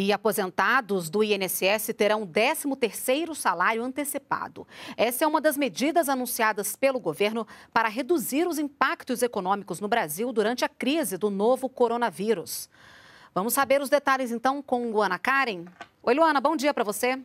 E aposentados do INSS terão 13º salário antecipado. Essa é uma das medidas anunciadas pelo governo para reduzir os impactos econômicos no Brasil durante a crise do novo coronavírus. Vamos saber os detalhes então com Luana Karen. Oi Luana, bom dia para você.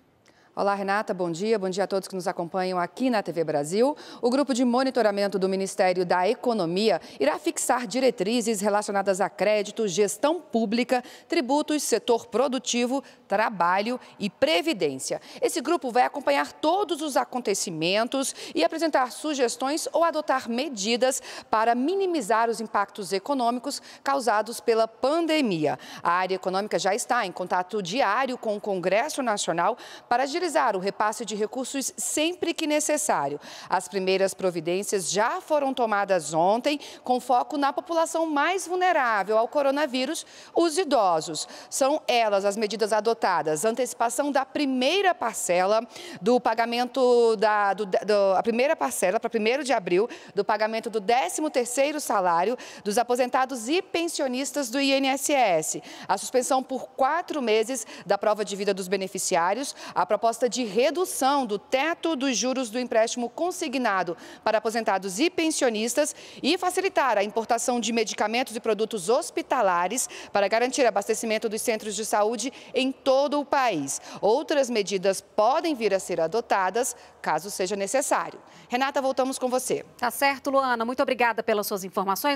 Olá, Renata, bom dia. Bom dia a todos que nos acompanham aqui na TV Brasil. O grupo de monitoramento do Ministério da Economia irá fixar diretrizes relacionadas a crédito, gestão pública, tributos, setor produtivo, trabalho e previdência. Esse grupo vai acompanhar todos os acontecimentos e apresentar sugestões ou adotar medidas para minimizar os impactos econômicos causados pela pandemia. A área econômica já está em contato diário com o Congresso Nacional para diretrizes agilizar o repasse de recursos sempre que necessário. As primeiras providências já foram tomadas ontem, com foco na população mais vulnerável ao coronavírus, os idosos. São elas as medidas adotadas: antecipação da primeira parcela do pagamento da do, do, a primeira parcela para 1 de abril do pagamento do 13º salário dos aposentados e pensionistas do INSS, a suspensão por quatro meses da prova de vida dos beneficiários, a proposta proposta de redução do teto dos juros do empréstimo consignado para aposentados e pensionistas e facilitar a importação de medicamentos e produtos hospitalares para garantir abastecimento dos centros de saúde em todo o país. Outras medidas podem vir a ser adotadas caso seja necessário. Renata, voltamos com você. Tá certo, Luana. Muito obrigada pelas suas informações.